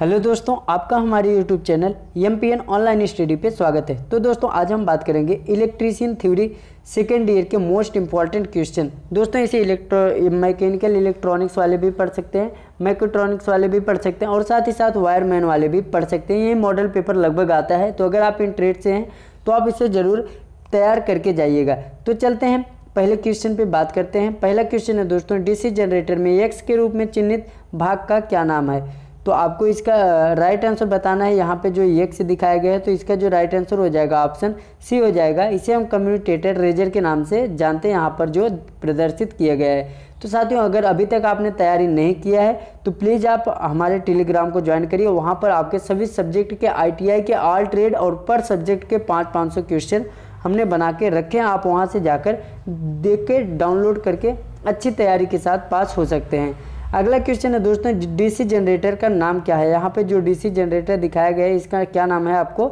hello दोस्तों आपका हमारे YouTube channel M P N online study पे स्वागत है तो दोस्तों आज हम बात करेंगे इलेक्ट्रीशियन थ्योरी सेकेंड ईयर के मोस्ट इंपॉर्टेंट क्वेश्चन दोस्तों इसे इलेक्ट्रो मैकेनिकल इलेक्ट्रॉनिक्स वाले भी पढ़ सकते हैं मैक्ट्रॉनिक्स वाले भी पढ़ सकते हैं और साथ ही साथ वायरमैन वाले भी पढ़ सकते हैं ये मॉडल पेपर लगभग आता है तो अगर आप इंटरेस्ट से हैं तो आप इसे ज़रूर तैयार करके जाइएगा तो चलते हैं पहले क्वेश्चन पे बात करते हैं पहला क्वेश्चन है दोस्तों डीसी जनरेटर में एक्स के रूप में चिन्हित भाग का क्या नाम है तो आपको इसका राइट आंसर बताना है यहाँ पे जो एक से दिखाया गया है तो इसका जो राइट आंसर हो जाएगा ऑप्शन सी हो जाएगा इसे हम कम्युनिटेटर रेजर के नाम से जानते हैं यहाँ पर जो प्रदर्शित किया गया है तो साथियों अगर अभी तक आपने तैयारी नहीं किया है तो प्लीज़ आप हमारे टेलीग्राम को ज्वाइन करिए वहाँ पर आपके सभी सब्जेक्ट के आई के ऑल ट्रेड और पर सब्जेक्ट के पाँच पाँच सौ क्वेश्चन हमने बना के रखे हैं आप वहाँ से जाकर देख के डाउनलोड करके अच्छी तैयारी के साथ पास हो सकते हैं अगला क्वेश्चन है दोस्तों डीसी जनरेटर का नाम क्या है यहाँ पे जो डीसी जनरेटर दिखाया गया है इसका क्या नाम है आपको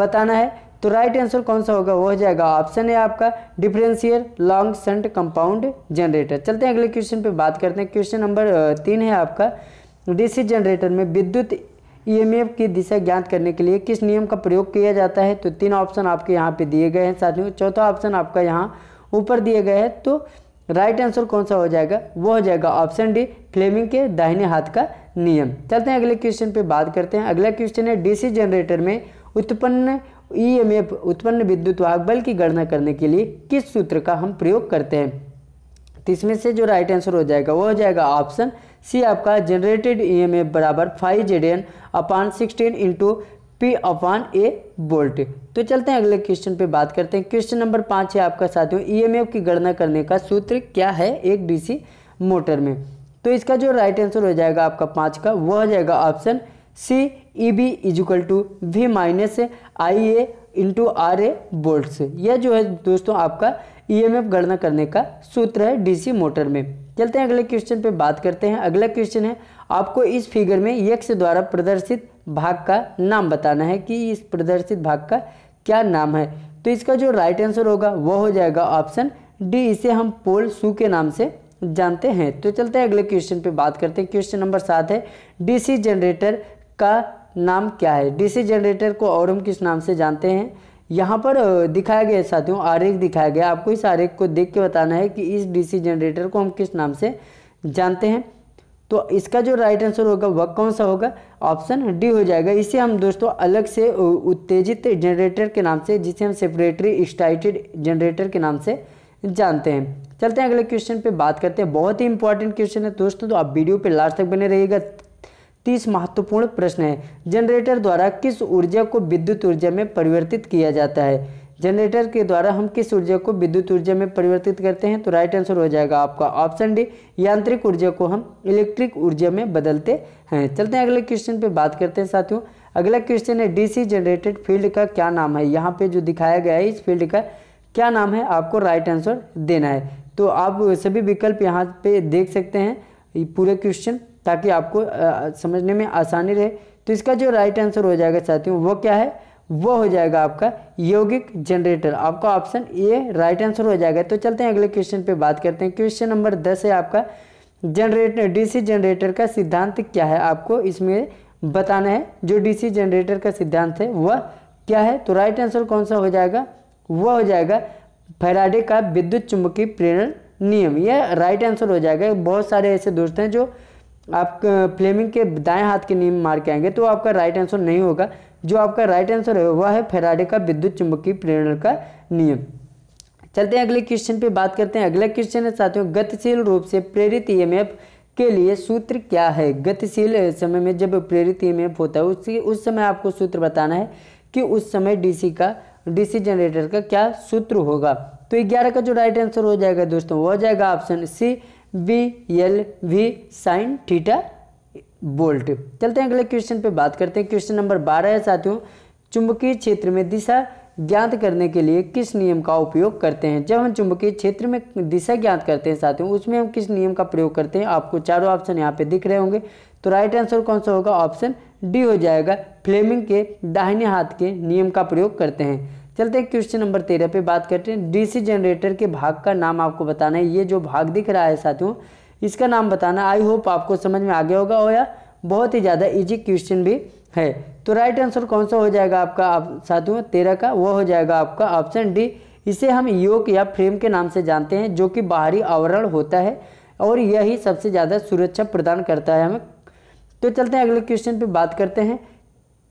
बताना है तो राइट आंसर कौन सा होगा वो हो जाएगा ऑप्शन है आपका differential long shunt compound generator चलते हैं अगले क्वेश्चन पे बात करते हैं क्वेश्चन नंबर तीन है आपका डीसी जनरेटर में विद्युत ईएमएफ e की दिशा ज्ञात करने के लिए किस नियम का प्रयोग किया जाता है तो तीन ऑप्शन आपके यहाँ पे दिए गए हैं साथियों चौथा ऑप्शन आपका यहाँ ऊपर दिए गए हैं तो राइट आंसर कौन सा हो जाएगा वो हो जाएगा ऑप्शन डी फ्लेमिंग के दाहिने हाथ का नियम चलते हैं अगले क्वेश्चन पे बात करते हैं अगला क्वेश्चन है डीसी जनरेटर में उत्पन्न ईएमएफ e उत्पन्न विद्युत वाहक बल की गणना करने के लिए किस सूत्र का हम प्रयोग करते हैं तो इसमें से जो राइट आंसर हो जाएगा वो हो जाएगा ऑप्शन सी आपका जनरेटेड ई e बराबर five Z N upon sixteen into P upon A volt तो चलते हैं अगले क्वेश्चन पे बात करते हैं क्वेश्चन नंबर पाँच है आपका साथियों ईएमएफ e की गणना करने का सूत्र क्या है एक डीसी मोटर में तो इसका जो राइट आंसर हो जाएगा आपका पाँच का वह हो जाएगा option C E B equal to V minus I A into R A volt यह जो है दोस्तों आपका ईएमएफ e गणना करने का सूत्र है डीसी मोटर में चलते हैं अगले क्वेश्चन पे बात करते हैं अगला क्वेश्चन है आपको इस फिगर में यक्ष द्वारा प्रदर्शित भाग का नाम बताना है कि इस प्रदर्शित भाग का क्या नाम है तो इसका जो राइट आंसर होगा वह हो जाएगा ऑप्शन डी इसे हम पोल सू के नाम से जानते हैं तो चलते हैं अगले क्वेश्चन पे बात करते हैं क्वेश्चन नंबर सात है डीसी जनरेटर का नाम क्या है डीसी जनरेटर को और हम किस नाम से जानते हैं यहाँ पर दिखाया गया साथियों आरेख दिखाया गया आपको इस आरेख को देख के बताना है कि इस डीसी जनरेटर को हम किस नाम से जानते हैं तो इसका जो राइट आंसर होगा वह कौन सा होगा ऑप्शन डी हो जाएगा इसे हम दोस्तों अलग से उत्तेजित जनरेटर के नाम से जिसे हम सेपरेटरी स्टाइटेड जनरेटर के नाम से जानते हैं चलते हैं अगले क्वेश्चन पे बात करते हैं बहुत ही इंपॉर्टेंट क्वेश्चन है दोस्तों तो आप वीडियो पे लास्ट तक बने रहिएगा तीस महत्वपूर्ण प्रश्न है जनरेटर द्वारा किस ऊर्जा को विद्युत ऊर्जा में परिवर्तित किया जाता है जनरेटर के द्वारा हम किस ऊर्जा को विद्युत ऊर्जा में परिवर्तित करते हैं तो राइट आंसर हो जाएगा आपका ऑप्शन डी यांत्रिक ऊर्जा को हम इलेक्ट्रिक ऊर्जा में बदलते हैं चलते हैं अगले क्वेश्चन पे बात करते हैं साथियों अगला क्वेश्चन है डीसी जनरेटेड फील्ड का क्या नाम है यहाँ पे जो दिखाया गया है इस फील्ड का क्या नाम है आपको राइट आंसर देना है तो आप सभी विकल्प यहाँ पे देख सकते हैं पूरे क्वेश्चन ताकि आपको समझने में आसानी रहे तो इसका जो राइट आंसर हो जाएगा साथियों वो क्या है वो हो जाएगा आपका यौगिक जनरेटर आपका ऑप्शन ए राइट आंसर हो जाएगा तो चलते हैं अगले क्वेश्चन पे बात करते हैं क्वेश्चन नंबर दस है आपका जनरेटर डीसी जनरेटर का सिद्धांत क्या है आपको इसमें बताना है जो डीसी जनरेटर का सिद्धांत है वह क्या है तो राइट आंसर कौन सा हो जाएगा वह हो जाएगा फैराडे का विद्युत चुंबकीय प्रेरण नियम यह राइट आंसर हो जाएगा बहुत सारे ऐसे दोस्त हैं जो आप फ्लेमिंग के दाएं हाथ के नियम मार के आएंगे तो आपका राइट आंसर नहीं होगा जो आपका राइट आंसर है वह है फेराडे का विद्युत चुंबकीय प्रेरण का नियम चलते हैं अगले क्वेश्चन पे बात करते हैं अगला क्वेश्चन है साथियों गतिशील रूप से प्रेरित ईएमएफ e के लिए सूत्र क्या है गतिशील समय में जब प्रेरित ईएमएफ e होता है उसकी उस समय आपको सूत्र बताना है कि उस समय डीसी का डीसी जनरेटर का क्या सूत्र होगा तो ग्यारह का जो राइट आंसर हो जाएगा दोस्तों हो जाएगा option C B L V sine theta volt चलते हैं अगले क्वेश्चन पे बात करते हैं क्वेश्चन नंबर बारह है साथियों चुंबकीय क्षेत्र में दिशा ज्ञात करने के लिए किस नियम का उपयोग करते हैं जब हम चुंबकीय क्षेत्र में दिशा ज्ञात करते हैं साथियों उसमें हम किस नियम का प्रयोग करते हैं आपको चारों ऑप्शन यहाँ पे दिख रहे होंगे तो राइट आंसर कौन सा होगा ऑप्शन डी हो जाएगा फ्लेमिंग के दाहिने हाथ के नियम का प्रयोग करते हैं चलते हैं क्वेश्चन नंबर तेरह पे बात करते हैं डीसी जनरेटर के भाग का नाम आपको बताना है ये जो भाग दिख रहा है साथियों इसका नाम बताना आई होप आपको समझ में आ गया होगा हो या बहुत ही ज़्यादा इजी क्वेश्चन भी है तो राइट आंसर कौन सा हो जाएगा आपका आप साथियों तेरह का वो हो जाएगा आपका ऑप्शन डी इसे हम योग या फ्रेम के नाम से जानते हैं जो कि बाहरी आवरण होता है और यही सबसे ज़्यादा सुरक्षा प्रदान करता है हमें तो चलते हैं अगले क्वेश्चन पर बात करते हैं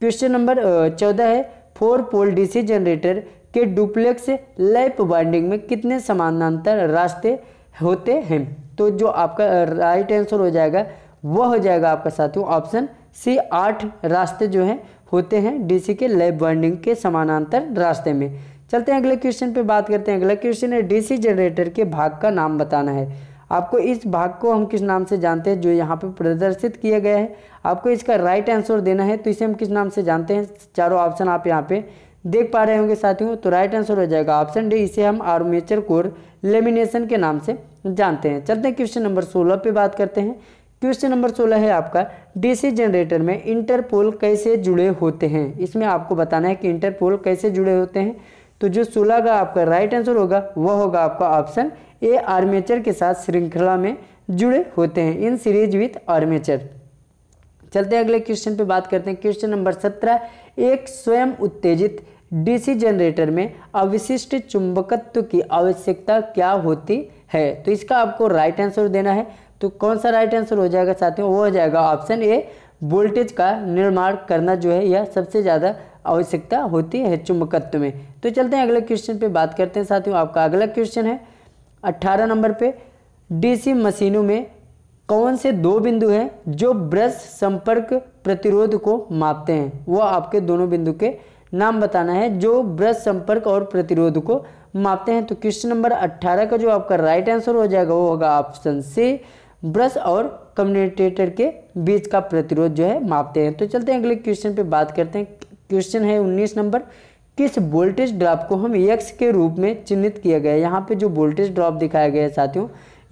क्वेश्चन नंबर चौदह है फोर पोल डीसी जनरेटर के डुप्लेक्स लैप बाइंडिंग में कितने समानांतर रास्ते होते हैं तो जो आपका राइट आंसर हो जाएगा वह हो जाएगा आपका साथियों ऑप्शन सी आठ रास्ते जो हैं होते हैं डीसी के लैप बाइंडिंग के समानांतर रास्ते में चलते हैं अगले क्वेश्चन पे बात करते हैं अगला क्वेश्चन है डीसी जनरेटर के भाग का नाम बताना है आपको इस भाग को हम किस नाम से जानते हैं जो यहाँ पे प्रदर्शित किया गया है आपको इसका राइट आंसर देना है तो इसे हम किस नाम से जानते हैं चारों ऑप्शन आप यहाँ पे देख पा रहे होंगे साथियों तो राइट आंसर हो जाएगा ऑप्शन डी इसे हम आर्मेचर कोर लेमिनेशन के नाम से जानते हैं चलते हैं क्वेश्चन नंबर सोलह पे बात करते हैं क्वेश्चन नंबर सोलह है आपका डीसी जनरेटर में इंटरपोल कैसे जुड़े होते हैं इसमें आपको बताना है कि इंटरपोल कैसे जुड़े होते हैं तो जो सोलह का आपका राइट आंसर होगा वह होगा आपका ऑप्शन ये आर्मेचर के साथ श्रृंखला में जुड़े होते हैं इन सीरीज विथ आर्मेचर चलते हैं अगले क्वेश्चन पे बात करते हैं क्वेश्चन नंबर सत्रह एक स्वयं उत्तेजित डीसी जनरेटर में अविशिष्ट चुंबकत्व की आवश्यकता क्या होती है तो इसका आपको राइट आंसर देना है तो कौन सा राइट आंसर हो जाएगा साथियों वो हो जाएगा ऑप्शन ए वोल्टेज का निर्माण करना जो है यह सबसे ज़्यादा आवश्यकता होती है चुंबकत्व में तो चलते हैं अगले क्वेश्चन पे बात करते हैं साथियों आपका अगला क्वेश्चन है 18 नंबर पे डीसी मशीनों में कौन से दो बिंदु हैं जो ब्रश संपर्क प्रतिरोध को मापते हैं वह आपके दोनों बिंदु के नाम बताना है जो ब्रश संपर्क और प्रतिरोध को मापते हैं तो क्वेश्चन नंबर 18 का जो आपका राइट आंसर हो जाएगा वो होगा ऑप्शन सी ब्रश और कम्युनिकेटर के बीच का प्रतिरोध जो है मापते हैं तो चलते हैं अगले क्वेश्चन पे बात करते हैं क्वेश्चन है 19 नंबर किस वोल्टेज ड्रॉप को हम एक्स के रूप में चिन्हित किया गया है यहाँ पे जो वोल्टेज ड्रॉप दिखाया गया है साथियों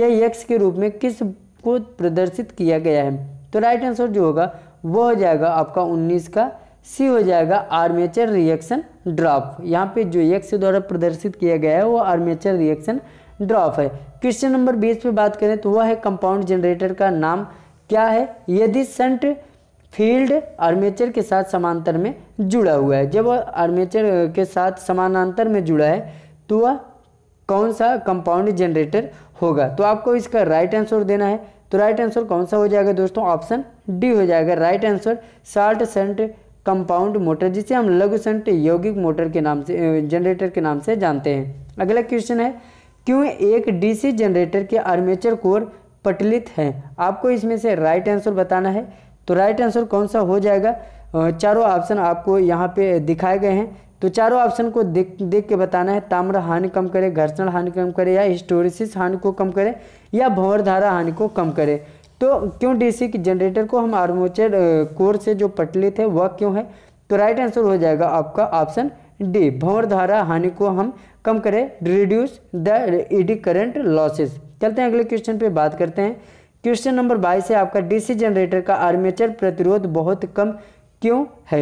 यह एक्स के रूप में किस को प्रदर्शित किया गया है तो राइट आंसर जो होगा वो हो जाएगा आपका उन्नीस का सी हो जाएगा आर्मेचर रिएक्शन ड्रॉप यहाँ पे जो एक्स द्वारा प्रदर्शित किया गया है वो आर्मेचर रिएक्शन ड्रॉप है क्वेश्चन नंबर बीस पे बात करें तो वह है कंपाउंड जनरेटर का नाम क्या है यदि सेंट फील्ड आर्मेचर के साथ समांतर में जुड़ा हुआ है जब आर्मेचर के साथ समानांतर में जुड़ा है तो वह कौन सा कंपाउंड जनरेटर होगा तो आपको इसका राइट आंसर देना है तो राइट आंसर कौन सा हो जाएगा दोस्तों ऑप्शन डी हो जाएगा right answer short shunt compound motor जिसे हम लघु सेंट यौगिक मोटर के नाम से जनरेटर के नाम से जानते हैं अगला क्वेश्चन है क्यों एक डीसी जनरेटर के आर्मेचर कोर पटलित हैं आपको इसमें से राइट आंसर बताना है तो राइट आंसर कौन सा हो जाएगा चारों ऑप्शन आपको यहाँ पे दिखाए गए हैं तो चारों ऑप्शन को देख देख के बताना है ताम्र हानि कम करे घर्षण हानि कम करे या हिस्टोरिसिस हानि को कम करे या भंवर धारा हानि को कम करे तो क्यों डीसी की जनरेटर को हम आर्मोचर कोर से जो पटलित है वह क्यों है तो राइट आंसर हो जाएगा आपका ऑप्शन डी भंवर धारा हानि को हम कम करें reduce the eddy current losses चलते हैं अगले क्वेश्चन पे बात करते हैं क्वेश्चन नंबर बाईस है आपका डीसी जनरेटर का आर्मेचर प्रतिरोध बहुत कम क्यों है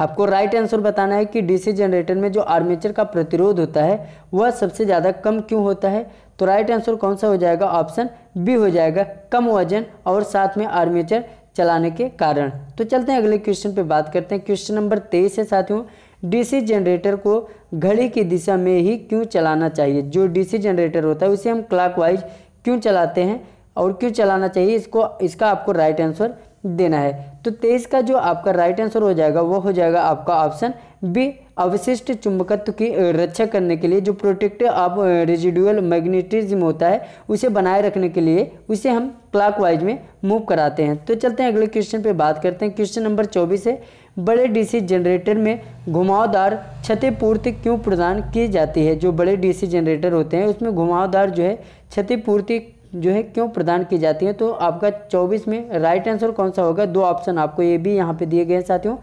आपको राइट आंसर बताना है कि डीसी जनरेटर में जो आर्मेचर का प्रतिरोध होता है वह सबसे ज़्यादा कम क्यों होता है तो राइट आंसर कौन सा हो जाएगा ऑप्शन बी हो जाएगा कम वजन और साथ में आर्मेचर चलाने के कारण तो चलते हैं अगले क्वेश्चन पे बात करते हैं क्वेश्चन नंबर तेईस है साथियों डीसी जनरेटर को घड़ी की दिशा में ही क्यों चलाना चाहिए जो डीसी जनरेटर होता है उसे हम क्लॉकवाइज क्यों चलाते हैं और क्यों चलाना चाहिए इसको इसका आपको राइट आंसर देना है तो तेईस का जो आपका राइट आंसर हो जाएगा वो हो जाएगा आपका ऑप्शन बी अवशिष्ट चुंबकत्व की रक्षा करने के लिए जो प्रोटेक्ट ऑफ रेजिडुअल मैग्नेटिज्म होता है उसे बनाए रखने के लिए उसे हम क्लॉकवाइज में मूव कराते हैं तो चलते हैं अगले क्वेश्चन पे बात करते हैं क्वेश्चन नंबर चौबीस है बड़े डीसी जनरेटर में घुमावदार क्षतिपूर्ति क्यों प्रदान की जाती है जो बड़े डीसी जनरेटर होते हैं उसमें घुमावदार जो है क्षतिपूर्ति जो है क्यों प्रदान की जाती है तो आपका चौबीस में राइट आंसर कौन सा होगा दो ऑप्शन आपको ये भी यहाँ पे दिए गए हैं साथियों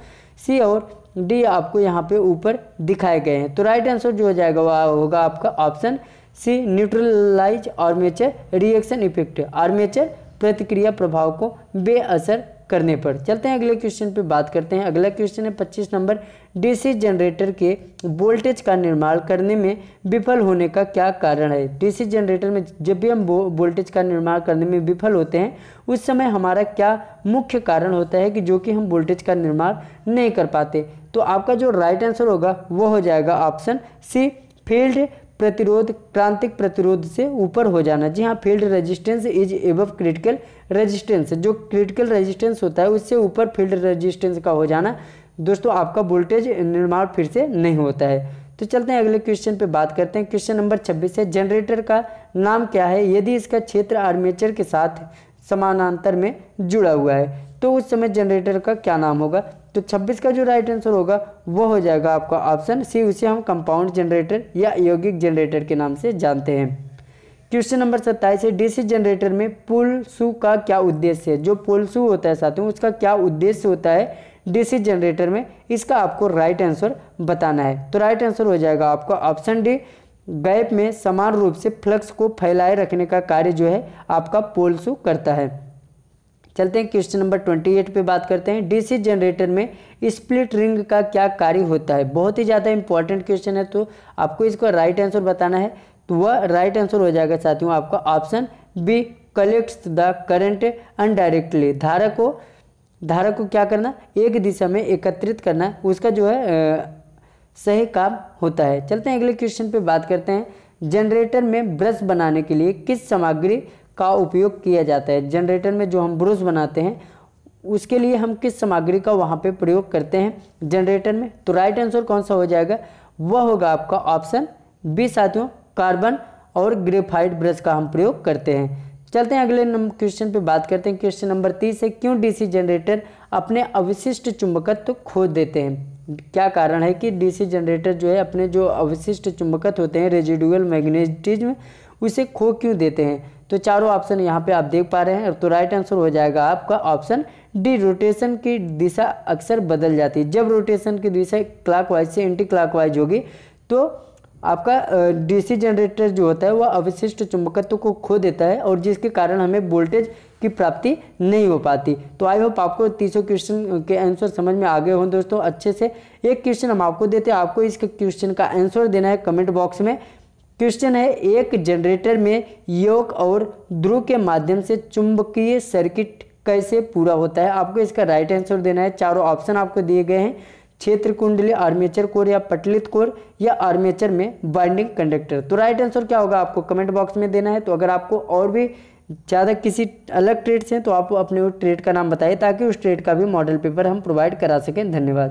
सी और डी आपको यहाँ पे ऊपर दिखाए गए हैं तो राइट आंसर जो हो जाएगा वह होगा आपका option C neutralise armature reaction effect armature प्रतिक्रिया प्रभाव को बेअसर करने पर चलते हैं अगले क्वेश्चन पे बात करते हैं अगला क्वेश्चन है पच्चीस नंबर डीसी जनरेटर के वोल्टेज का निर्माण करने में विफल होने का क्या कारण है डीसी जनरेटर में जब भी हम वोल्टेज का निर्माण करने में विफल होते हैं उस समय हमारा क्या मुख्य कारण होता है कि जो कि हम वोल्टेज का निर्माण नहीं कर पाते तो आपका जो राइट आंसर होगा वो हो जाएगा ऑप्शन सी फील्ड प्रतिरोध क्रांतिक प्रतिरोध से ऊपर हो जाना जी हाँ field resistance is above critical resistance जो क्रिटिकल रेजिस्टेंस होता है उससे ऊपर फील्ड रेजिस्टेंस का हो जाना दोस्तों आपका वोल्टेज निर्माण फिर से नहीं होता है तो चलते हैं अगले क्वेश्चन पे बात करते हैं क्वेश्चन नंबर 26 है जनरेटर का नाम क्या है यदि इसका क्षेत्र आर्मेचर के साथ समानांतर में जुड़ा हुआ है तो उस समय जनरेटर का क्या नाम होगा तो 26 का जो राइट आंसर होगा वो हो जाएगा आपका ऑप्शन सी उसे हम कंपाउंड जनरेटर या यौगिक जनरेटर के नाम से जानते हैं क्वेश्चन नंबर सत्ताईस है डीसी जनरेटर में पुलसू का क्या उद्देश्य है जो पुलसू होता है साथियों उसका क्या उद्देश्य होता है डीसी जनरेटर में इसका आपको राइट आंसर बताना है तो राइट आंसर हो जाएगा आपका ऑप्शन डी गैप में समान रूप से फ्लक्स को फैलाए रखने का कार्य जो है आपका पोलसू करता है चलते हैं क्वेश्चन नंबर ट्वेंटी एट पे बात करते हैं डीसी जनरेटर में स्प्लिट रिंग का क्या कार्य होता है बहुत ही ज़्यादा इंपॉर्टेंट क्वेश्चन है तो आपको इसका राइट आंसर बताना है तो वह राइट आंसर हो जाएगा साथियों आपका option B collects the current unidirectionally धारा को धारा को क्या करना एक दिशा में एकत्रित करना उसका जो है आ, सही काम होता है चलते हैं अगले क्वेश्चन पे बात करते हैं जनरेटर में ब्रश बनाने के लिए किस सामग्री का उपयोग किया जाता है जनरेटर में जो हम ब्रुश बनाते हैं उसके लिए हम किस सामग्री का वहाँ पे प्रयोग करते हैं जनरेटर में तो राइट आंसर कौन सा हो जाएगा वह होगा आपका ऑप्शन बी साथियों कार्बन और ग्रेफाइट ब्रश का हम प्रयोग करते हैं चलते हैं अगले क्वेश्चन पे बात करते हैं क्वेश्चन नंबर तीस है क्यों डीसी जनरेटर अपने अवशिष्ट चुंबकत्व तो खो देते हैं क्या कारण है कि डीसी जनरेटर जो है अपने जो अवशिष्ट चुंबकत्व होते हैं रेजिडुअल मैग्नेटिज्म उसे खो क्यों देते हैं तो चारों ऑप्शन यहाँ पे आप देख पा रहे हैं तो राइट आंसर हो जाएगा आपका ऑप्शन डी रोटेशन की दिशा अक्सर बदल जाती है जब रोटेशन की दिशा क्लॉकवाइज से एंटी क्लॉकवाइज होगी तो आपका डीसी जनरेटर जो होता है वह अवशिष्ट चुंबकत्व को खो देता है और जिसके कारण हमें वोल्टेज की प्राप्ति नहीं हो पाती तो आई होप आपको तीसों क्वेश्चन के आंसर समझ में आ गए हों दोस्तों अच्छे से एक क्वेश्चन हम आपको देते हैं आपको इस क्वेश्चन का आंसर देना है कमेंट बॉक्स में क्वेश्चन है एक जनरेटर में योग और ध्रुव के माध्यम से चुंबकीय सर्किट कैसे पूरा होता है आपको इसका राइट आंसर देना है चारों ऑप्शन आपको दिए गए हैं क्षेत्र कुंडली आर्मेचर कोर या पटलित कोर या आर्मेचर में बाइंडिंग कंडक्टर तो राइट आंसर क्या होगा आपको कमेंट बॉक्स में देना है तो अगर आपको और भी ज़्यादा किसी अलग ट्रेड से हैं तो आप अपने वो ट्रेड का नाम बताइए ताकि उस ट्रेड का भी मॉडल पेपर हम प्रोवाइड करा सकें धन्यवाद